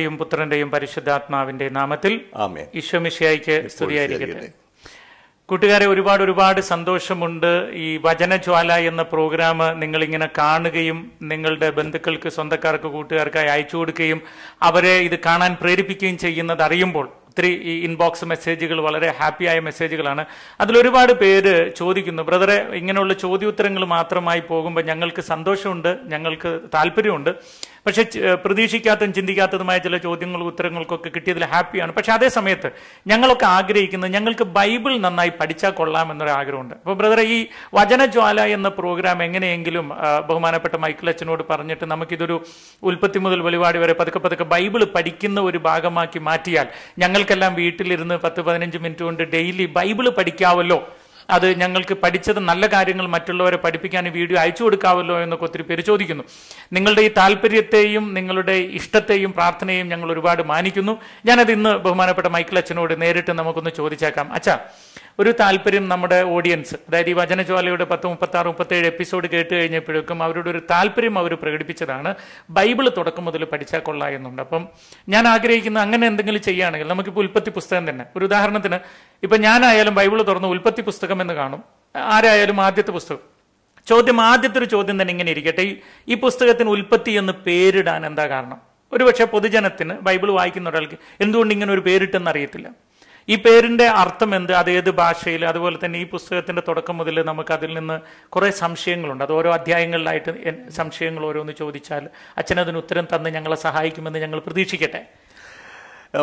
പിതാവിന്റെയും പുത്രന്റെയും പരിശുദ്ധാത്മാവിന്റെ നാമത്തിൽ ഈശ്വമിഷയ്ക്ക് സ്തുതിയായിരിക്കട്ടെ കൂട്ടുകാരെ ഒരുപാട് ഒരുപാട് സന്തോഷമുണ്ട് ഈ വചനജ്വാല എന്ന പ്രോഗ്രാം നിങ്ങളിങ്ങനെ കാണുകയും നിങ്ങളുടെ ബന്ധുക്കൾക്ക് സ്വന്തക്കാർക്ക് കൂട്ടുകാർക്കായി അയച്ചു കൊടുക്കുകയും അവരെ ഇത് കാണാൻ പ്രേരിപ്പിക്കുകയും ചെയ്യുന്നത് അറിയുമ്പോൾ ഒത്തിരി ഈ ഇൻബോക്സ് മെസ്സേജുകൾ വളരെ ഹാപ്പിയായ മെസ്സേജുകളാണ് അതിലൊരുപാട് പേര് ചോദിക്കുന്നു ബ്രദറെ ഇങ്ങനെയുള്ള ചോദ്യോത്തരങ്ങൾ മാത്രമായി പോകുമ്പോൾ ഞങ്ങൾക്ക് സന്തോഷമുണ്ട് ഞങ്ങൾക്ക് താല്പര്യമുണ്ട് പക്ഷേ പ്രതീക്ഷിക്കാത്തതും ചിന്തിക്കാത്തതുമായ ചില ചോദ്യങ്ങളും ഉത്തരങ്ങൾക്കൊക്കെ കിട്ടിയതിൽ ഹാപ്പിയാണ് പക്ഷേ അതേ സമയത്ത് ഞങ്ങളൊക്കെ ആഗ്രഹിക്കുന്നത് ഞങ്ങൾക്ക് ബൈബിൾ നന്നായി പഠിച്ചാൽ എന്നൊരു ആഗ്രഹമുണ്ട് അപ്പോൾ ബ്രദറെ ഈ വചനജ്വാല എന്ന പ്രോഗ്രാം എങ്ങനെയെങ്കിലും ബഹുമാനപ്പെട്ട മൈക്കിൾ അച്ഛനോട് പറഞ്ഞിട്ട് നമുക്കിതൊരു ഉൽപ്പത്തി മുതൽ വെളിപാട് വരെ പതുക്കെ പതുക്കെ ബൈബിൾ പഠിക്കുന്ന ഒരു ഭാഗമാക്കി മാറ്റിയാൽ ഞങ്ങൾക്കെല്ലാം വീട്ടിലിരുന്ന് പത്ത് പതിനഞ്ച് മിനിറ്റ് കൊണ്ട് ഡെയിലി ബൈബിൾ പഠിക്കാവല്ലോ അത് ഞങ്ങൾക്ക് പഠിച്ചത് നല്ല കാര്യങ്ങൾ മറ്റുള്ളവരെ പഠിപ്പിക്കാൻ വീഡിയോ അയച്ചു കൊടുക്കാവല്ലോ എന്നൊക്കെ ഒത്തിരി പേര് ചോദിക്കുന്നു നിങ്ങളുടെ ഈ താല്പര്യത്തെയും നിങ്ങളുടെ ഇഷ്ടത്തെയും പ്രാർത്ഥനയും ഞങ്ങൾ ഒരുപാട് മാനിക്കുന്നു ഞാനത് ഇന്ന് ബഹുമാനപ്പെട്ട മൈക്കിൾ അച്ഛനോട് നേരിട്ട് നമുക്കൊന്ന് ചോദിച്ചേക്കാം അച്ഛാ ഒരു താല്പര്യം നമ്മുടെ ഓഡിയൻസ് അതായത് ഈ വചനജ്വാലയുടെ പത്ത് മുപ്പത്തി ആറ് മുപ്പത്തേഴ് എപ്പിസോഡ് കേട്ട് കഴിഞ്ഞപ്പോഴേക്കും അവരുടെ ഒരു താല്പര്യം അവർ പ്രകടിപ്പിച്ചതാണ് ബൈബിൾ തുടക്കം മുതൽ പഠിച്ചാൽ കൊള്ളാം എന്നുണ്ട് അപ്പം ഞാൻ ആഗ്രഹിക്കുന്ന അങ്ങനെ എന്തെങ്കിലും ചെയ്യുകയാണെങ്കിൽ നമുക്കിപ്പോൾ ഉൽപ്പത്തി പുസ്തകം തന്നെ ഒരു ഉദാഹരണത്തിന് ഇപ്പം ഞാനായാലും ബൈബിൾ തുറന്ന് ഉൽപ്പത്തി പുസ്തകം എന്ന് കാണും ആരായാലും ആദ്യത്തെ പുസ്തകം ചോദ്യം ആദ്യത്തെ ഒരു ചോദ്യം തന്നെ ഇങ്ങനെ ഇരിക്കട്ടെ ഈ പുസ്തകത്തിന് ഉൽപ്പത്തി എന്ന് പേരിടാൻ എന്താ കാരണം ഒരുപക്ഷെ പൊതുജനത്തിന് ബൈബിൾ വായിക്കുന്ന ഒരാൾക്ക് എന്തുകൊണ്ട് ഇങ്ങനെ ഒരു പേരിട്ടെന്ന് അറിയത്തില്ല ഈ പേരിൻ്റെ അർത്ഥം എന്ത് അത് ഏത് ഭാഷയിൽ അതുപോലെ തന്നെ ഈ പുസ്തകത്തിൻ്റെ തുടക്കം മുതൽ നമുക്ക് അതിൽ നിന്ന് കുറേ സംശയങ്ങളുണ്ട് അത് ഓരോ അധ്യായങ്ങളിലായിട്ട് സംശയങ്ങൾ ഓരോന്ന് ചോദിച്ചാൽ അച്ഛനതിന് ഉത്തരം തന്ന് ഞങ്ങളെ സഹായിക്കുമെന്ന് ഞങ്ങൾ പ്രതീക്ഷിക്കട്ടെ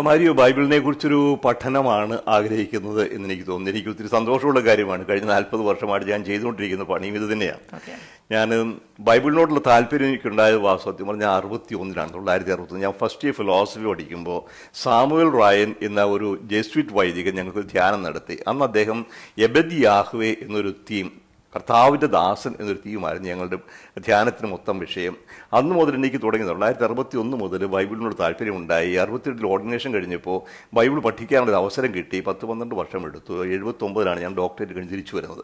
മാരിയോ ബൈബിളിനെ കുറിച്ചൊരു പഠനമാണ് ആഗ്രഹിക്കുന്നത് എന്ന് എനിക്ക് തോന്നുന്നു എനിക്ക് ഒത്തിരി സന്തോഷമുള്ള കാര്യമാണ് കഴിഞ്ഞ നാൽപ്പത് വർഷമായിട്ട് ഞാൻ ചെയ്തുകൊണ്ടിരിക്കുന്ന പണിയും ഇത് തന്നെയാണ് ഞാൻ ബൈബിളിനോടുള്ള താല്പര്യം എനിക്കുണ്ടായത് വാസ്തവത്തിൽ പറഞ്ഞാൽ അറുപത്തി ഒന്നിലാണ് തൊള്ളായിരത്തി അറുപത്തൊന്ന് ഞാൻ ഫസ്റ്റ് ഇയർ ഫിലോസഫി പഠിക്കുമ്പോൾ സാമുവൽ റായൻ എന്ന ഒരു ജെസ്വിറ്റ് വൈദികൻ ഞങ്ങൾക്ക് ധ്യാനം നടത്തി അന്ന് അദ്ദേഹം എബദ് യാഹ്വേ എന്നൊരു തീം കർത്താവിൻ്റെ ദാസൻ എന്നൊരു തീയുമായിരുന്നു ഞങ്ങളുടെ ധ്യാനത്തിന് മൊത്തം വിഷയം അന്ന് മുതൽ എനിക്ക് തുടങ്ങി തൊള്ളായിരത്തി അറുപത്തി ഒന്ന് മുതൽ ബൈബിളിനോട് താല്പര്യമുണ്ടായി അറുപത്തിയെട്ടിൽ ഓർഡിനേഷൻ കഴിഞ്ഞപ്പോൾ ബൈബിൾ പഠിക്കാനുള്ളൊരു അവസരം കിട്ടി പത്ത് പന്ത്രണ്ട് വർഷം എടുത്തു എഴുപത്തൊമ്പതിലാണ് ഞാൻ ഡോക്ടറേറ്റ് കഴിഞ്ഞ് തിരിച്ചു വരുന്നത്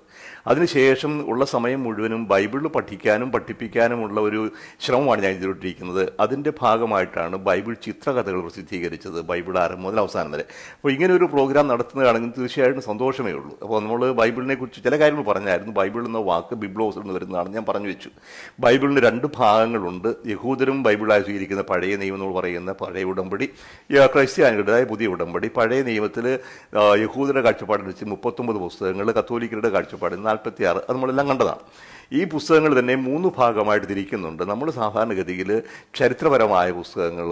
അതിനുശേഷം ഉള്ള സമയം മുഴുവനും ബൈബിൾ പഠിക്കാനും പഠിപ്പിക്കാനുമുള്ള ഒരു ശ്രമമാണ് ഞാൻ ചെയ്തുകൊണ്ടിരിക്കുന്നത് അതിൻ്റെ ഭാഗമായിട്ടാണ് ബൈബിൾ ചിത്രകഥകൾ പ്രസിദ്ധീകരിച്ചത് ബൈബിൾ ആരം മുതൽ അവസാനം വരെ അപ്പോൾ ഇങ്ങനെ ഒരു പ്രോഗ്രാം നടത്തുന്നതാണെങ്കിൽ തീർച്ചയായിട്ടും സന്തോഷമേ ഉള്ളൂ അപ്പോൾ നമ്മൾ ബൈബിളിനെ കുറിച്ച് ചില കാര്യങ്ങൾ പറഞ്ഞായിരുന്നു ബൈബിൾ ബൈബിൾ എന്ന വാക്ക് ബിബ്ലോസിൽ നിന്ന് വരുന്നതാണ് ഞാൻ പറഞ്ഞു വെച്ചു ബൈബിളിന് രണ്ട് ഭാഗങ്ങളുണ്ട് യഹൂദരും ബൈബിളായി സ്വീകരിക്കുന്ന പഴയ നിയമം എന്ന് പറയുന്ന പഴയ ഉടമ്പടി ക്രൈസ്ത്യാനികളുടേതായ പുതിയ ഉടമ്പടി പഴയ നിയമത്തിൽ യഹൂദരുടെ കാഴ്ചപ്പാടിൽ വെച്ച് മുപ്പത്തൊമ്പത് പുസ്തകങ്ങൾ കത്തോലിക്കരുടെ കാഴ്ചപ്പാടിൽ നാൽപ്പത്തി ആറ് അത് നമ്മളെല്ലാം കണ്ടതാണ് ഈ പുസ്തകങ്ങൾ തന്നെ മൂന്ന് ഭാഗമായിട്ട് തിരിക്കുന്നുണ്ട് നമ്മൾ സാധാരണഗതിയിൽ ചരിത്രപരമായ പുസ്തകങ്ങൾ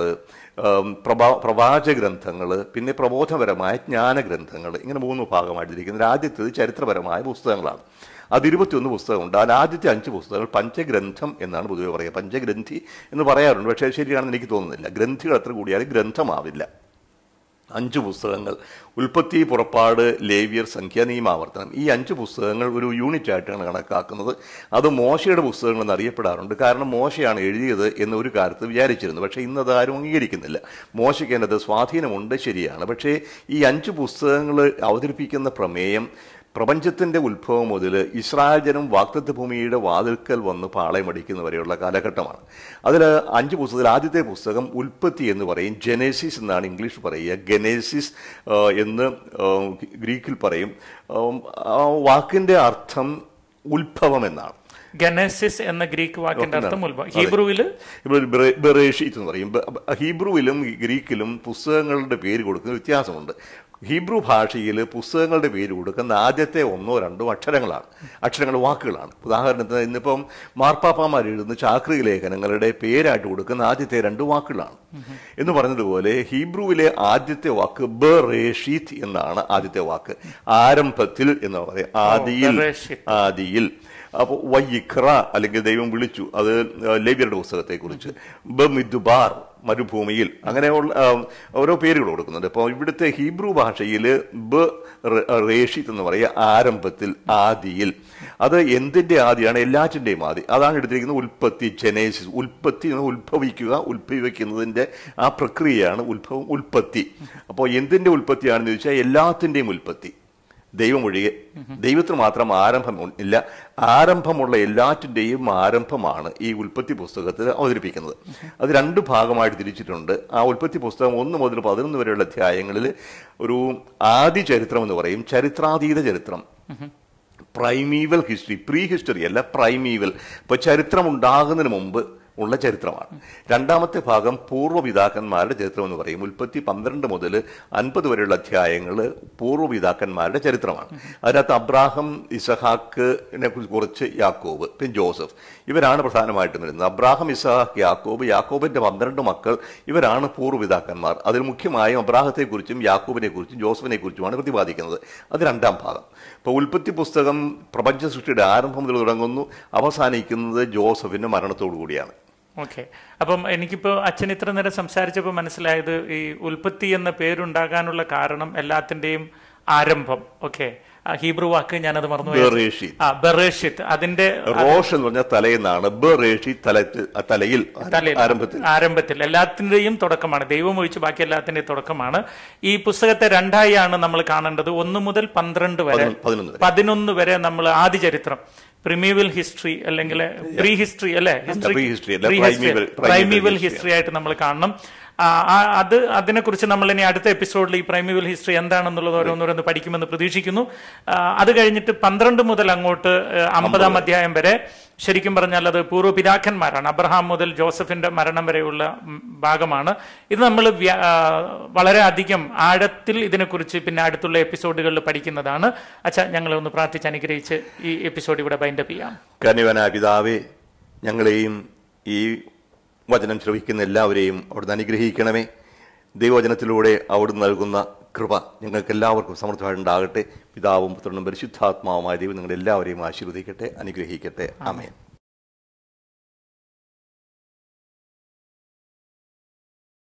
പ്രഭാ പ്രവാച ഗ്രന്ഥങ്ങൾ പിന്നെ പ്രബോധപരമായ ജ്ഞാനഗ്രന്ഥങ്ങൾ ഇങ്ങനെ മൂന്ന് ഭാഗമായിട്ടിരിക്കുന്നത് ആദ്യത്തേത് ചരിത്രപരമായ പുസ്തകങ്ങളാണ് അത് ഇരുപത്തിയൊന്ന് പുസ്തകമുണ്ട് അതിൽ ആദ്യത്തെ അഞ്ച് പുസ്തകങ്ങൾ പഞ്ചഗ്രന്ഥം എന്നാണ് പൊതുവെ പറയുക പഞ്ചഗ്രന്ഥി എന്ന് പറയാറുണ്ട് പക്ഷേ ശരിയാണെന്ന് എനിക്ക് തോന്നുന്നില്ല ഗ്രന്ഥികൾ എത്ര കൂടിയാലും ഗ്രന്ഥമാവില്ല അഞ്ച് പുസ്തകങ്ങൾ ഉൽപ്പത്തി പുറപ്പാട് ലേവിയർ സംഖ്യാ നിയമാവർത്തനം ഈ അഞ്ച് പുസ്തകങ്ങൾ ഒരു യൂണിറ്റ് ആയിട്ടാണ് കണക്കാക്കുന്നത് അത് മോശയുടെ പുസ്തകങ്ങൾ അറിയപ്പെടാറുണ്ട് കാരണം മോശയാണ് എഴുതിയത് എന്ന ഒരു കാലത്ത് വിചാരിച്ചിരുന്നു പക്ഷേ ഇന്ന് അത് ആരും അംഗീകരിക്കുന്നില്ല മോശയ്ക്ക് അതിനകത്ത് സ്വാധീനമുണ്ട് ശരിയാണ് പക്ഷേ ഈ അഞ്ച് പുസ്തകങ്ങൾ അവതരിപ്പിക്കുന്ന പ്രമേയം പ്രപഞ്ചത്തിൻ്റെ ഉത്ഭവം മുതൽ ഇസ്രായേൽ ജനം വാക്തത്വ ഭൂമിയുടെ വാതിൽക്കൽ വന്ന് പാളയമടിക്കുന്ന വരെയുള്ള കാലഘട്ടമാണ് അതിൽ അഞ്ച് പുസ്തകത്തിൽ ആദ്യത്തെ പുസ്തകം ഉൽപ്പത്തി എന്ന് പറയും ജെനേസിസ് എന്നാണ് ഇംഗ്ലീഷ് പറയുക ഗനേസിസ് എന്ന് ഗ്രീക്കിൽ പറയും വാക്കിൻ്റെ അർത്ഥം ഉത്ഭവം എന്നാണ് ഗനസിസ് എന്ന ഗ്രീക്ക് വാക്കിന്റെ അർത്ഥം ഹീബ്രുവിൽ എന്ന് പറയും ഹീബ്രുവിലും ഗ്രീക്കിലും പുസ്തകങ്ങളുടെ പേര് കൊടുക്കുന്ന വ്യത്യാസമുണ്ട് ഹീബ്രു ഭാഷയിൽ പുസ്തകങ്ങളുടെ പേര് കൊടുക്കുന്ന ആദ്യത്തെ ഒന്നോ രണ്ടോ അക്ഷരങ്ങളാണ് അക്ഷരങ്ങൾ വാക്കുകളാണ് ഉദാഹരണത്തിന് ഇന്നിപ്പം മാർപ്പാപ്പമാർ എഴുതുന്ന ചാക്രി ലേഖനങ്ങളുടെ പേരായിട്ട് കൊടുക്കുന്ന ആദ്യത്തെ രണ്ട് വാക്കുകളാണ് എന്ന് പറഞ്ഞതുപോലെ ഹീബ്രുവിലെ ആദ്യത്തെ വാക്ക് ബ റേഷീത്ത് എന്നാണ് ആദ്യത്തെ വാക്ക് ആരംഭത്തിൽ എന്ന് പറയും ആദിയിൽ ആദിയിൽ അപ്പോൾ വൈ ഇഖ്ര അല്ലെങ്കിൽ ദൈവം വിളിച്ചു അത് ലേബിയറുടെ പുസ്തകത്തെക്കുറിച്ച് ബ മിദുബാർ മരുഭൂമിയിൽ അങ്ങനെയുള്ള ഓരോ പേരുകൾ കൊടുക്കുന്നുണ്ട് അപ്പോൾ ഇവിടുത്തെ ഹീബ്രു ഭാഷയിൽ ബ് റേഷിത് എന്ന് പറയുക ആരംഭത്തിൽ ആദിയിൽ അത് എന്തിൻ്റെ ആദിയാണ് എല്ലാറ്റിൻ്റെയും ആദി അതാണ് എടുത്തിരിക്കുന്നത് ഉൽപ്പത്തി ജനേസിസ് ഉൽപ്പത്തി എന്ന് ഉത്ഭവിക്കുക ഉത്ഭവിക്കുന്നതിൻ്റെ ആ പ്രക്രിയയാണ് ഉത്ഭവം ഉൽപ്പത്തി അപ്പോൾ എന്തിൻ്റെ ഉൽപ്പത്തിയാണെന്ന് ചോദിച്ചാൽ എല്ലാത്തിൻ്റെയും ഉൽപ്പത്തി ദൈവം ഒഴികെ ദൈവത്തിന് മാത്രം ആരംഭം ഇല്ല ആരംഭമുള്ള എല്ലാറ്റിൻ്റെയും ആരംഭമാണ് ഈ ഉൽപ്പത്തി പുസ്തകത്തിൽ അവതരിപ്പിക്കുന്നത് അത് രണ്ട് ഭാഗമായിട്ട് തിരിച്ചിട്ടുണ്ട് ആ ഉൽപ്പത്തി പുസ്തകം ഒന്ന് മുതൽ പതിനൊന്ന് വരെയുള്ള അധ്യായങ്ങളിൽ ഒരു ആദ്യ ചരിത്രം എന്ന് പറയും ചരിത്രാതീത ചരിത്രം പ്രൈമീവൽ ഹിസ്റ്ററി പ്രീ ഹിസ്റ്ററി അല്ല പ്രൈമീവൽ ഇപ്പോൾ ചരിത്രം ഉണ്ടാകുന്നതിന് മുമ്പ് ഉള്ള ചരിത്രമാണ് രണ്ടാമത്തെ ഭാഗം പൂർവ്വപിതാക്കന്മാരുടെ ചരിത്രം എന്ന് പറയും ഉൽപ്പത്തി പന്ത്രണ്ട് മുതൽ അൻപത് വരെയുള്ള അധ്യായങ്ങൾ പൂർവ്വപിതാക്കന്മാരുടെ ചരിത്രമാണ് അതിനകത്ത് അബ്രാഹം ഇസഹാക്കിനെ കുറിച്ച് യാക്കോബ് പിന്നെ ജോസഫ് ഇവരാണ് പ്രധാനമായിട്ടും വരുന്നത് അബ്രാഹം ഇസഹാക്ക് യാക്കോബ് യാക്കോബിന്റെ പന്ത്രണ്ട് മക്കൾ ഇവരാണ് പൂർവ്വപിതാക്കന്മാർ അതിൽ മുഖ്യമായും അബ്രാഹത്തെക്കുറിച്ചും യാക്കോബിനെക്കുറിച്ചും കുറിച്ചുമാണ് പ്രതിപാദിക്കുന്നത് അത് രണ്ടാം ഭാഗം ഇപ്പോൾ ഉൽപ്പത്തി പുസ്തകം പ്രപഞ്ച സൃഷ്ടിയുടെ ആരംഭം മുതൽ തുടങ്ങുന്നു അവസാനിക്കുന്നത് ജോസഫിന്റെ മരണത്തോടു കൂടിയാണ് ഓക്കെ അപ്പം എനിക്കിപ്പോൾ അച്ഛൻ ഇത്ര നേരം സംസാരിച്ചപ്പോൾ മനസ്സിലായത് ഈ ഉൽപ്പത്തി എന്ന പേരുണ്ടാകാനുള്ള കാരണം എല്ലാത്തിൻ്റെയും ആരംഭം ഓക്കെ ഹീബ്രു വാക്ക് ഞാനത് മറന്നു ആ അതിന്റെ റോഷ് എന്ന് പറഞ്ഞ തലേന്നാണ് ബറേഷി തലയിൽ ആരംഭത്തിൽ ആരംഭത്തിൽ എല്ലാത്തിന്റെയും തുടക്കമാണ് ദൈവം ഒഴിച്ച് ബാക്കി എല്ലാത്തിന്റെയും തുടക്കമാണ് ഈ പുസ്തകത്തെ രണ്ടായി ആണ് നമ്മൾ കാണേണ്ടത് ഒന്ന് മുതൽ പന്ത്രണ്ട് വരെ പതിനൊന്ന് വരെ നമ്മൾ ആദ്യ ചരിത്രം പ്രിമീവൽ ഹിസ്റ്ററി അല്ലെങ്കിൽ പ്രീ ഹിസ്റ്ററി അല്ലെ ഹിസ്റ്ററി പ്രൈമീവൽ ഹിസ്റ്ററി ആയിട്ട് നമ്മൾ കാണണം അത് അതിനെക്കുറിച്ച് നമ്മൾ ഇനി അടുത്ത എപ്പിസോഡിൽ ഈ പ്രൈമിവൽ ഹിസ്റ്ററി എന്താണെന്നുള്ളത് ഓരോന്നോരോന്ന് പഠിക്കുമെന്ന് പ്രതീക്ഷിക്കുന്നു അത് കഴിഞ്ഞിട്ട് പന്ത്രണ്ട് മുതൽ അങ്ങോട്ട് അമ്പതാം അധ്യായം വരെ ശരിക്കും പറഞ്ഞാൽ അത് പൂർവ്വപിതാക്കന്മാരാണ് അബ്രഹാം മുതൽ ജോസഫിന്റെ മരണം വരെയുള്ള ഭാഗമാണ് ഇത് നമ്മൾ വളരെ അധികം ആഴത്തിൽ ഇതിനെക്കുറിച്ച് പിന്നെ അടുത്തുള്ള എപ്പിസോഡുകളിൽ പഠിക്കുന്നതാണ് അച്ഛാ ഞങ്ങളെ ഒന്ന് പ്രാർത്ഥിച്ച് അനുഗ്രഹിച്ച് ഈ എപ്പിസോഡ് ഇവിടെ ബൈൻഡപ്പ് ചെയ്യാം കനിവന പിതാവേ ഞങ്ങളെയും ഈ വചനം ശ്രവിക്കുന്ന എല്ലാവരെയും അവിടുന്ന് അനുഗ്രഹിക്കണമേ ദൈവവചനത്തിലൂടെ അവിടുന്ന് നൽകുന്ന കൃപ ഞങ്ങൾക്ക് എല്ലാവർക്കും സമൃദ്ധമായിട്ടുണ്ടാകട്ടെ പിതാവും പുത്രനും പരിശുദ്ധാത്മാവുമായ ദൈവം നിങ്ങളെല്ലാവരെയും ആശീർവദിക്കട്ടെ അനുഗ്രഹിക്കട്ടെ അമേൻ